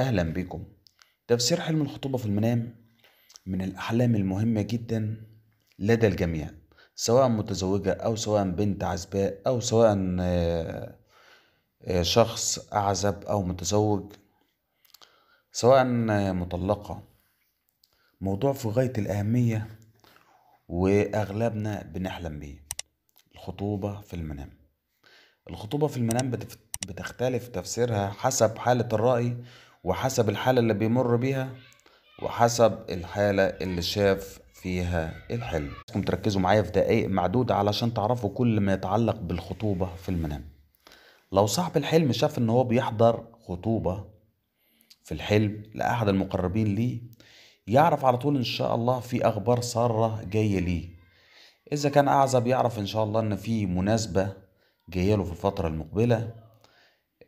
أهلا بكم تفسير حلم الخطوبة في المنام من الأحلام المهمة جدا لدى الجميع سواء متزوجة أو سواء بنت عزباء أو سواء آه، آه، شخص أعزب أو متزوج سواء آه، مطلقة موضوع في غاية الأهمية وأغلبنا بنحلم بيه الخطوبة في المنام الخطوبة في المنام بتختلف تفسيرها حسب حالة الرأي وحسب الحالة اللي بيمر بيها وحسب الحالة اللي شاف فيها الحلم عايزكم تركزوا معايا في دقايق معدودة علشان تعرفوا كل ما يتعلق بالخطوبة في المنام لو صاحب الحلم شاف ان هو بيحضر خطوبة في الحلم لأحد المقربين ليه يعرف على طول ان شاء الله في اخبار سارة جاية ليه اذا كان اعزب يعرف ان شاء الله ان في مناسبة جاية له في الفترة المقبلة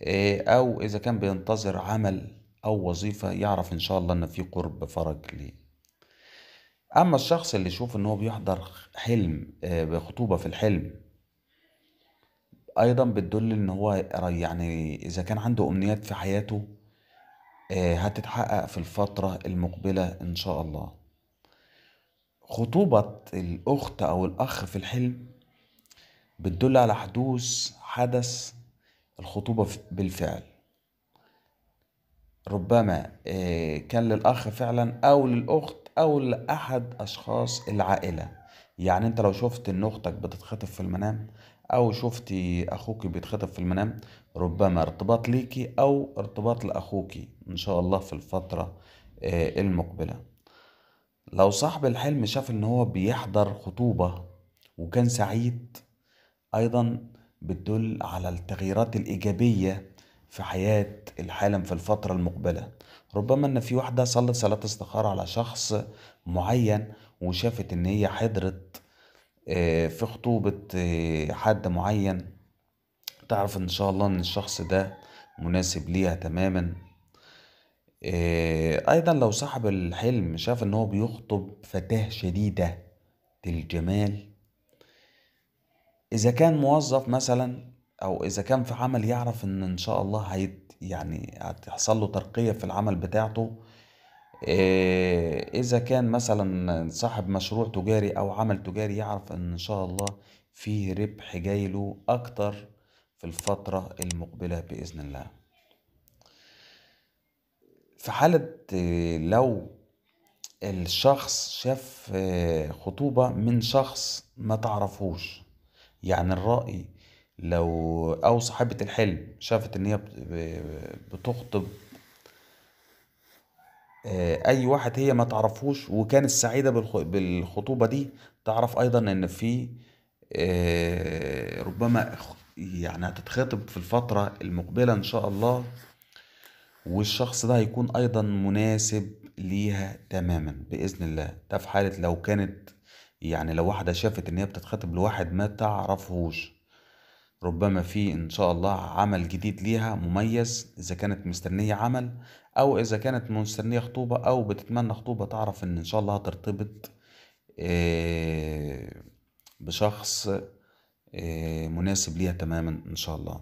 إيه، او اذا كان بينتظر عمل أو وظيفة يعرف إن شاء الله إن في قرب فرج ليه أما الشخص اللي يشوف إن هو بيحضر حلم آه، بخطوبة في الحلم أيضا بتدل إن هو يعني إذا كان عنده أمنيات في حياته آه، هتتحقق في الفترة المقبلة إن شاء الله خطوبة الأخت أو الأخ في الحلم بتدل على حدوث حدث الخطوبة بالفعل ربما آه، كان للأخ فعلا أو للأخت أو لأحد أشخاص العائلة يعني أنت لو شفت إن أختك بتتخطف في المنام أو شفت أخوك بيتخطف في المنام ربما ارتباط ليكي أو ارتباط لأخوكي إن شاء الله في الفترة آه، المقبلة لو صاحب الحلم شاف إن هو بيحضر خطوبة وكان سعيد أيضا بتدل على التغييرات الإيجابية في حياة العالم في الفترة المقبلة ربما ان في واحدة صلت صلاة استخارة على شخص معين وشافت ان هي حضرت آه، في خطوبة آه، حد معين تعرف ان شاء الله ان الشخص ده مناسب ليها تماما آه، ايضا لو صاحب الحلم شاف ان هو بيخطب فتاة شديدة الجمال اذا كان موظف مثلا او اذا كان في عمل يعرف ان ان شاء الله هيت يعني هتحصل له ترقية في العمل بتاعته آه، اذا كان مثلا صاحب مشروع تجاري او عمل تجاري يعرف ان ان شاء الله في ربح جايله اكتر في الفترة المقبلة باذن الله في حالة آه، لو الشخص شاف آه، خطوبة من شخص ما تعرفوش يعني الرأي لو او صاحبة الحلم شافت ان هي بتخطب آه، اي واحد هي ما تعرفوش وكانت سعيدة بالخطوبة دي تعرف ايضا ان في آه، ربما يعني هتتخطب في الفترة المقبلة ان شاء الله والشخص ده هيكون ايضا مناسب ليها تماما باذن الله ده في حالة لو كانت يعني لو واحدة شافت ان هي بتتخطب لواحد ما تعرفهوش ربما في إن شاء الله عمل جديد ليها مميز إذا كانت مستنية عمل أو إذا كانت مستنية خطوبة أو بتتمنى خطوبة تعرف إن إن شاء الله هترتبط آه، بشخص آه، مناسب ليها تماما إن شاء الله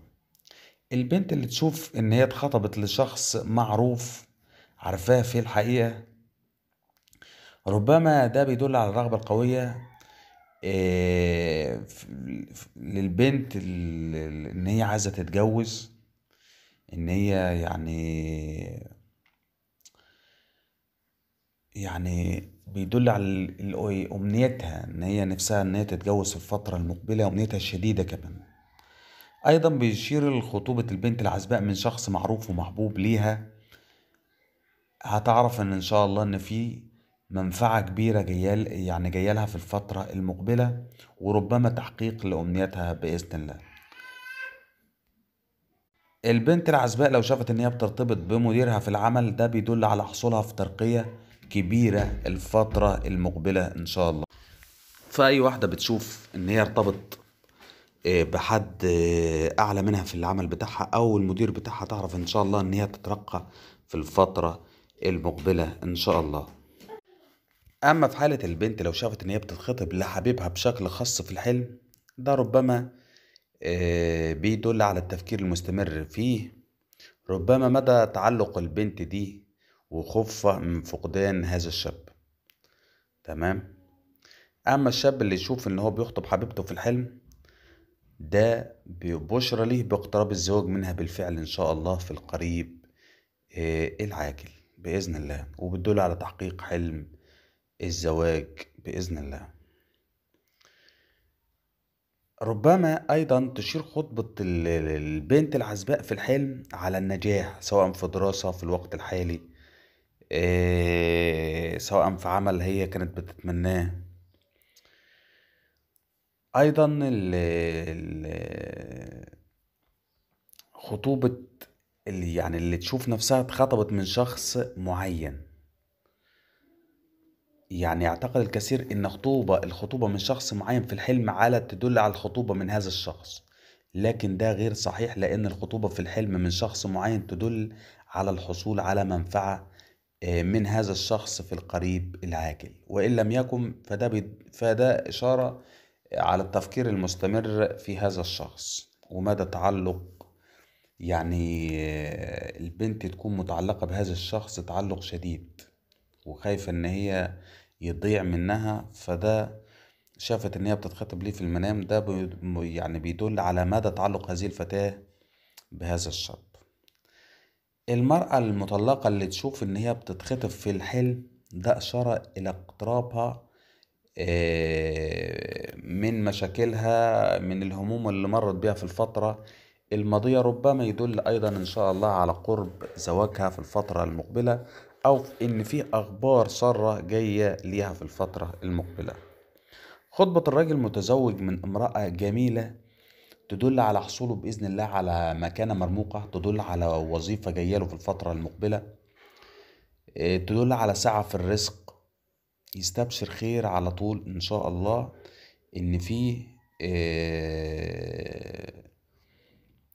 البنت اللي تشوف إن هي اتخطبت لشخص معروف عارفاه في الحقيقة ربما ده بيدل على الرغبة القوية آه، للبنت ال- ان هي عايزه تتجوز ان هي يعني يعني بيدل على امنيتها ان هي نفسها ان هي تتجوز في الفتره المقبله امنيتها الشديده كمان ايضا بيشير لخطوبه البنت العزباء من شخص معروف ومحبوب ليها هتعرف ان ان شاء الله ان في منفعة كبيرة جيال يعني جيالها في الفترة المقبلة وربما تحقيق لأمنيتها بإذن الله البنت العزباء لو شافت ان هي بترتبط بمديرها في العمل ده بيدل على حصولها في ترقية كبيرة الفترة المقبلة ان شاء الله فأي واحدة بتشوف ان هي ارتبط آه، بحد آه، اعلى منها في العمل بتاعها او المدير بتاعها تعرف ان شاء الله ان هي تترقى في الفترة المقبلة ان شاء الله أما في حالة البنت لو شافت إن هي بتتخطب لحبيبها بشكل خاص في الحلم ده ربما آه، بيدل على التفكير المستمر فيه ربما مدى تعلق البنت دي وخوفها من فقدان هذا الشاب تمام أما الشاب اللي يشوف إن هو بيخطب حبيبته في الحلم ده بشرى ليه باقتراب الزواج منها بالفعل إن شاء الله في القريب آه، العاجل بإذن الله وبتدل على تحقيق حلم الزواج باذن الله ربما ايضا تشير خطبه البنت العزباء في الحلم على النجاح سواء في دراسه في الوقت الحالي آه، سواء في عمل هي كانت بتتمناه ايضا خطوبه اللي يعني اللي تشوف نفسها اتخطبت من شخص معين يعني يعتقد الكثير ان خطوبة الخطوبة من شخص معين في الحلم على تدل على الخطوبة من هذا الشخص لكن ده غير صحيح لان الخطوبة في الحلم من شخص معين تدل على الحصول على منفعة آه، من هذا الشخص في القريب العاجل وان لم يكن فده فده اشارة على التفكير المستمر في هذا الشخص ومدى تعلق يعني آه، البنت تكون متعلقة بهذا الشخص تعلق شديد وخايفة ان هي يضيع منها فده شافت ان هي بتتخطب ليه في المنام ده بي يعني بيدل على مدى تعلق هذه الفتاة بهذا الشاب المرأة المطلقة اللي تشوف ان هي بتتخطب في الحلم ده اشارة الى اقترابها آه، من مشاكلها من الهموم اللي مرت بيها في الفترة الماضية ربما يدل أيضا إن شاء الله على قرب زواجها في الفترة المقبلة او ان في اخبار ساره جايه ليها في الفتره المقبله خطبه الراجل متزوج من امراه جميله تدل على حصوله باذن الله على مكانه مرموقه تدل على وظيفه جايه له في الفتره المقبله آه، تدل على سعه في الرزق يستبشر خير على طول ان شاء الله ان فيه آه،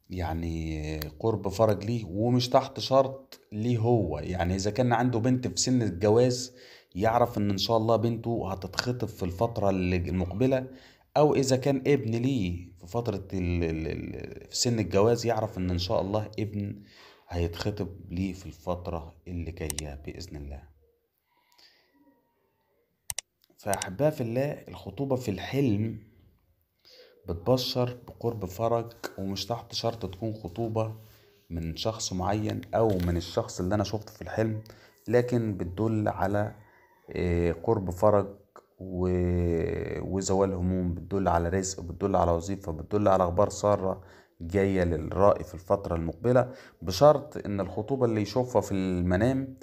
يعني قرب فرج ليه ومش تحت شرط ليه هو يعني اذا كان عنده بنت في سن الجواز يعرف ان ان شاء الله بنته هتتخطب في الفترة المقبلة او اذا كان ابن ليه في فترة في سن الجواز يعرف ان ان شاء الله ابن هيتخطب ليه في الفترة اللي جاية بإذن الله فأحبها في الله الخطوبة في الحلم بتبشر بقرب فرج ومش تحت شرط تكون خطوبة من شخص معين أو من الشخص اللي أنا شوفته في الحلم لكن بتدل على آه، قرب فرج وزوال هموم بتدل على رزق بتدل على وظيفة بتدل على أخبار سارة جاية للرأي في الفترة المقبلة بشرط إن الخطوبة اللي يشوفها في المنام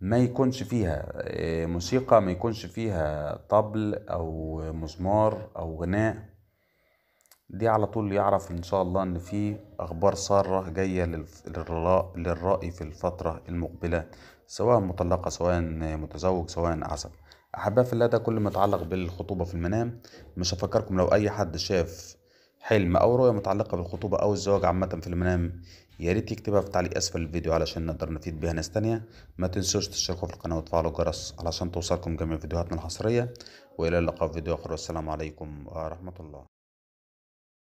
ما يكونش فيها آه، موسيقى ما يكونش فيها طبل أو مزمار أو غناء دي على طول يعرف ان شاء الله ان في اخبار سارة جاية للرأي في الفترة المقبلة سواء مطلقة سواء متزوج سواء عزب احباء في الله ده كل ما يتعلق بالخطوبة في المنام مش هفكركم لو اي حد شاف حلم او رؤية متعلقة بالخطوبة او الزواج عامة في المنام يا ريت يكتبها في تعليق اسفل الفيديو علشان نقدر نفيد بيها ناس تانية ما تنسوش تشتركوا في القناة وتفعلوا الجرس علشان توصلكم جميع فيديوهاتنا الحصرية والى اللقاء في فيديو اخر والسلام عليكم ورحمة الله